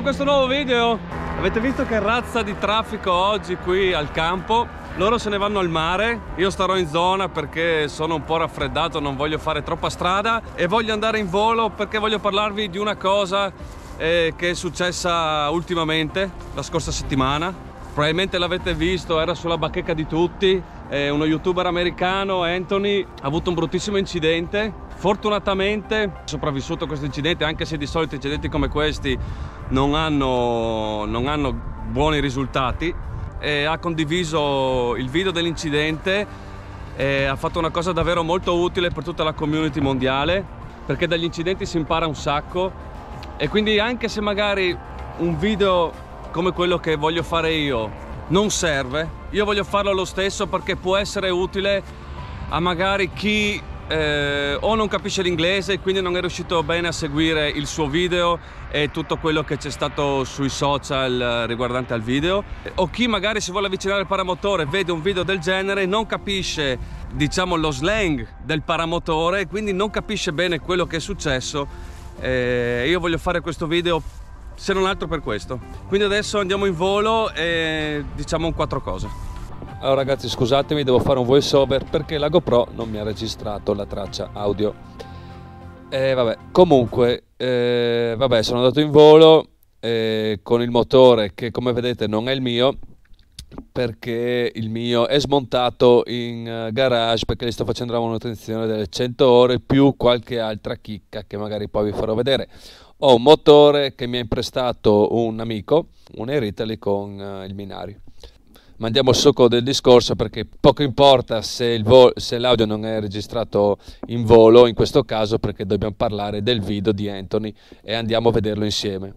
in questo nuovo video avete visto che razza di traffico oggi qui al campo loro se ne vanno al mare io starò in zona perché sono un po' raffreddato non voglio fare troppa strada e voglio andare in volo perché voglio parlarvi di una cosa eh, che è successa ultimamente la scorsa settimana probabilmente l'avete visto, era sulla bacheca di tutti, eh, uno youtuber americano, Anthony, ha avuto un bruttissimo incidente, fortunatamente è sopravvissuto a questo incidente, anche se di solito incidenti come questi non hanno, non hanno buoni risultati, eh, ha condiviso il video dell'incidente, e ha fatto una cosa davvero molto utile per tutta la community mondiale, perché dagli incidenti si impara un sacco e quindi anche se magari un video come quello che voglio fare io non serve, io voglio farlo lo stesso perché può essere utile a magari chi eh, o non capisce l'inglese e quindi non è riuscito bene a seguire il suo video e tutto quello che c'è stato sui social riguardante al video o chi magari si vuole avvicinare al paramotore vede un video del genere e non capisce diciamo lo slang del paramotore quindi non capisce bene quello che è successo eh, io voglio fare questo video se non altro per questo quindi adesso andiamo in volo e diciamo quattro cose allora ragazzi scusatemi devo fare un voiceover perché la GoPro non mi ha registrato la traccia audio e eh, vabbè comunque eh, vabbè sono andato in volo eh, con il motore che come vedete non è il mio perché il mio è smontato in eh, garage perché gli sto facendo la manutenzione delle 100 ore più qualche altra chicca che magari poi vi farò vedere ho un motore che mi ha imprestato un amico, un Air Italy con eh, il binario. Ma andiamo al succo del discorso perché poco importa se, vo- se, l'audio non è registrato in volo, in questo caso perché dobbiamo parlare del video di Anthony e andiamo a vederlo insieme.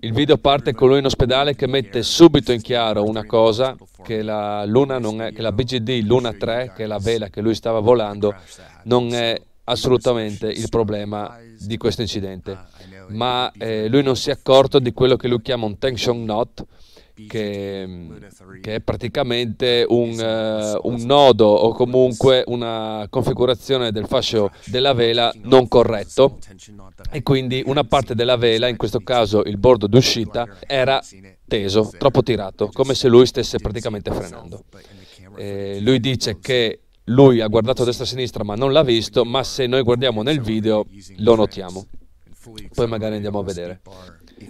Il video parte con lui in ospedale che mette subito in chiaro una cosa, che la, Luna non è, che la BGD Luna 3, che è la vela che lui stava volando, non è assolutamente il problema di questo incidente ma eh, lui non si è accorto di quello che lui chiama un tension knot, che, che è praticamente un, uh, un, nodo o comunque una configurazione del fascio della vela non corretto e quindi una parte della vela, in questo caso il bordo d'uscita, era teso, troppo tirato, come se lui stesse praticamente frenando. Eh, lui dice che lui ha guardato a destra e a sinistra ma non l'ha visto, ma se noi guardiamo nel video lo notiamo poi magari andiamo a vedere.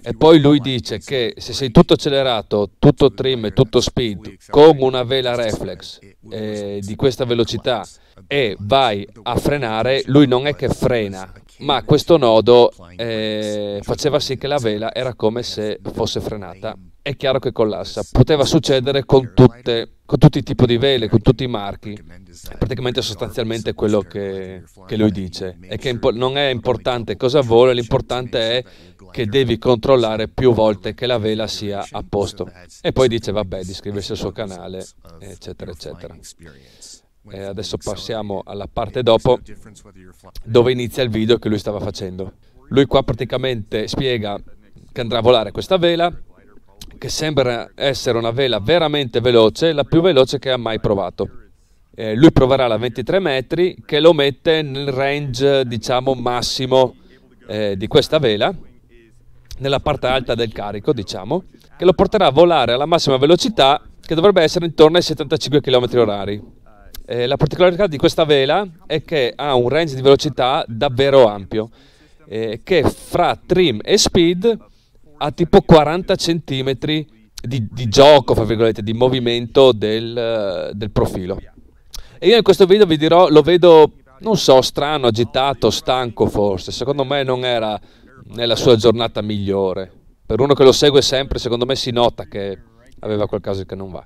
E poi lui dice che se sei tutto accelerato, tutto trim, tutto speed, con una vela reflex eh, di questa velocità e vai a frenare, lui non è che frena, ma questo nodo eh, faceva sì che la vela era come se fosse frenata. È chiaro che collassa. Poteva succedere con tutte le con tutti i tipi di vele, con tutti i marchi, è praticamente sostanzialmente quello che, che lui dice, è che impo- non è importante cosa vola, l'importante è che devi controllare più volte che la vela sia a posto. E poi dice, vabbè, di iscriversi al suo canale, eccetera, eccetera. E adesso passiamo alla parte dopo, dove inizia il video che lui stava facendo. Lui qua praticamente spiega che andrà a volare questa vela, che sembra essere una vela veramente veloce, la più veloce che ha mai provato. Eh, lui proverà la 23 metri che lo mette nel range diciamo massimo eh, di questa vela, nella parte alta del carico diciamo, che lo porterà a volare alla massima velocità che dovrebbe essere intorno ai 75 km/h. Eh, la particolarità di questa vela è che ha un range di velocità davvero ampio, eh, che fra trim e speed a tipo 40 centimetri di, di, gioco, fra virgolette, di movimento del, eh, del, profilo. E io in questo video vi dirò, lo vedo, non so, strano, agitato, stanco forse. Secondo me non era nella sua giornata migliore. Per uno che lo segue sempre, secondo me si nota che aveva qualcosa che non va.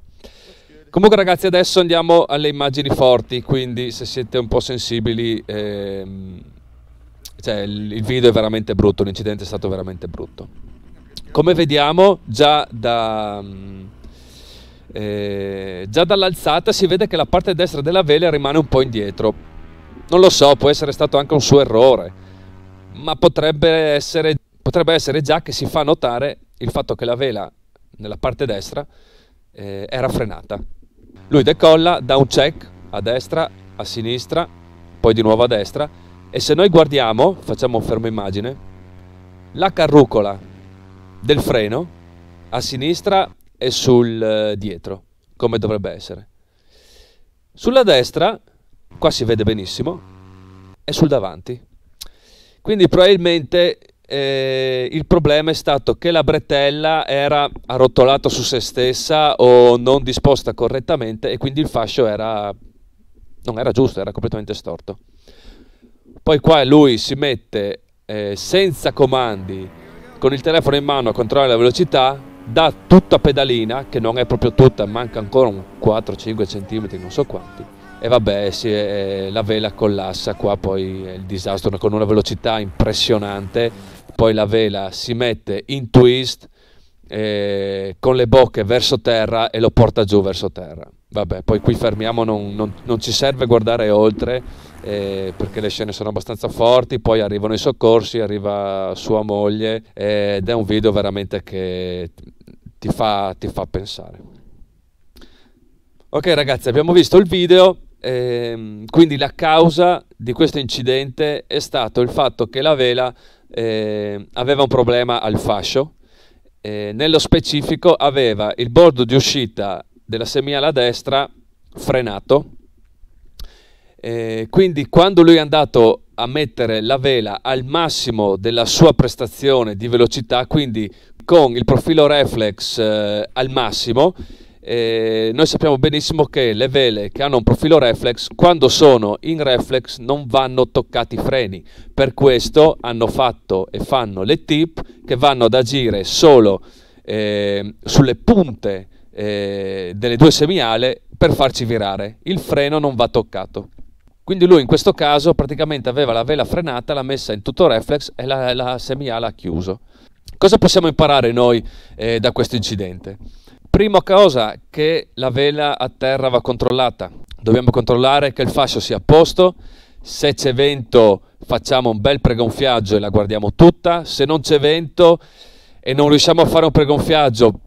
Comunque ragazzi, adesso andiamo alle immagini forti, quindi se siete un po' sensibili, ehm, cioè, il video è veramente brutto, l'incidente è stato veramente brutto. Come vediamo già, da, mm, eh, già dall'alzata si vede che la parte destra della vela rimane un po' indietro. Non lo so, può essere stato anche un suo errore, ma potrebbe essere, potrebbe essere già che si fa notare il fatto che la vela nella parte destra eh, era frenata. Lui decolla, da un check a destra, a sinistra, poi di nuovo a destra e se noi guardiamo, facciamo un fermo immagine, la carrucola del freno a sinistra e sul eh, dietro, come dovrebbe essere. Sulla destra, qua si vede benissimo, è sul davanti. Quindi probabilmente eh, il problema è stato che la bretella era arrotolata su se stessa o non disposta correttamente e quindi il fascio era, non era giusto, era completamente storto. Poi qua lui si mette eh, senza comandi con il telefono in mano a controllare la velocità, da tutta pedalina, che non è proprio tutta, manca ancora un 4-5 cm, non so quanti, e vabbè, sì, eh, la vela collassa, qua poi è il disastro, con una velocità impressionante, poi la vela si mette in twist eh, con le bocche verso terra e lo porta giù verso terra. Vabbè, poi qui fermiamo, non, non, non ci serve guardare oltre eh, perché le scene sono abbastanza forti, poi arrivano i soccorsi, arriva sua moglie eh, ed è un video veramente che ti fa, ti fa pensare. Ok ragazzi, abbiamo visto il video, eh, quindi la causa di questo incidente è stato il fatto che la vela eh, aveva un problema al fascio, eh, nello specifico aveva il bordo di uscita della semiala destra frenato. Eh, quindi quando lui è andato a mettere la vela al massimo della sua prestazione di velocità, quindi con il profilo reflex eh, al massimo, eh, noi sappiamo benissimo che le vele che hanno un profilo reflex, quando sono in reflex non vanno toccati i freni, per questo hanno fatto e fanno le tip che vanno ad agire solo eh, sulle punte eh, delle due semiale per farci virare. Il freno non va toccato. Quindi lui in questo caso praticamente aveva la vela frenata, l'ha messa in tutto reflex e la, la semiala ha chiuso. Cosa possiamo imparare noi eh, da questo incidente? Prima cosa che la vela a terra va controllata. Dobbiamo controllare che il fascio sia a posto. Se c'è vento facciamo un bel pregonfiaggio e la guardiamo tutta. Se non c'è vento e non riusciamo a fare un pregonfiaggio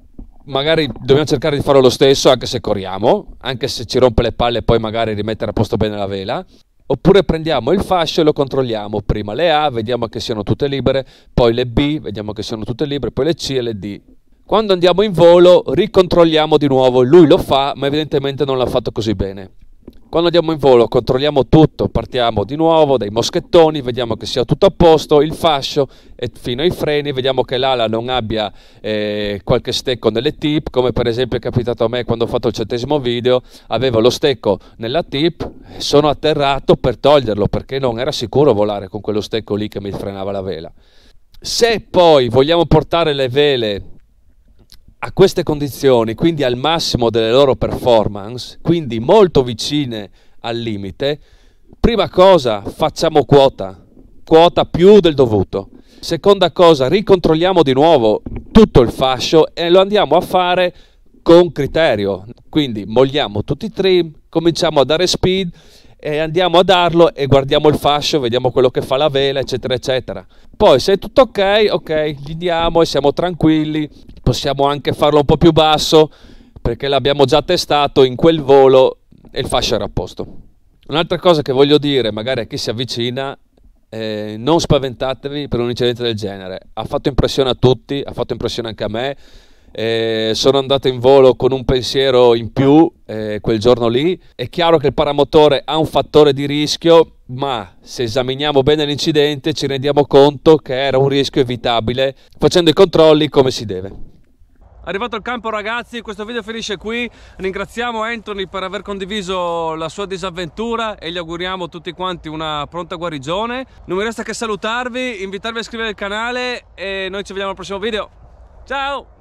magari dobbiamo cercare di fare lo stesso anche se corriamo, anche se ci rompe le palle e poi magari rimettere a posto bene la vela. Oppure prendiamo il fascio e lo controlliamo, prima le A, vediamo che siano tutte libere, poi le B, vediamo che siano tutte libere, poi le C e le D. Quando andiamo in volo ricontrolliamo di nuovo, lui lo fa ma evidentemente non l'ha fatto così bene. Quando andiamo in volo controlliamo tutto, partiamo di nuovo dai moschettoni, vediamo che sia tutto a posto, il fascio fino ai freni, vediamo che l'ala non abbia eh, qualche stecco nelle tip, come per esempio è capitato a me quando ho fatto il centesimo video, avevo lo stecco nella tip, sono atterrato per toglierlo perché non era sicuro volare con quello stecco lì che mi frenava la vela. Se poi vogliamo portare le vele a queste condizioni, quindi al massimo delle loro performance, quindi molto vicine al limite, prima cosa facciamo quota, quota più del dovuto. Seconda cosa, ricontrolliamo di nuovo tutto il fascio e lo andiamo a fare con criterio. Quindi mogliamo tutti i trim, cominciamo a dare speed, e andiamo a darlo e guardiamo il fascio, vediamo quello che fa la vela, eccetera, eccetera. Poi se è tutto ok, ok, gli diamo e siamo tranquilli, possiamo anche farlo un po' più basso perché l'abbiamo già testato in quel volo e il fascio era a posto. Un'altra cosa che voglio dire, magari a chi si avvicina, eh, non spaventatevi per un incidente del genere. Ha fatto impressione a tutti, ha fatto impressione anche a me eh, sono andato in volo con un pensiero in più eh, quel giorno lì. È chiaro che il paramotore ha un fattore di rischio, ma se esaminiamo bene l'incidente ci rendiamo conto che era un rischio evitabile facendo i controlli come si deve. Arrivato al campo ragazzi, questo video finisce qui, ringraziamo Anthony per aver condiviso la sua disavventura e gli auguriamo tutti quanti una pronta guarigione. Non mi resta che salutarvi, invitarvi a iscrivervi al canale e noi ci vediamo al prossimo video. Ciao!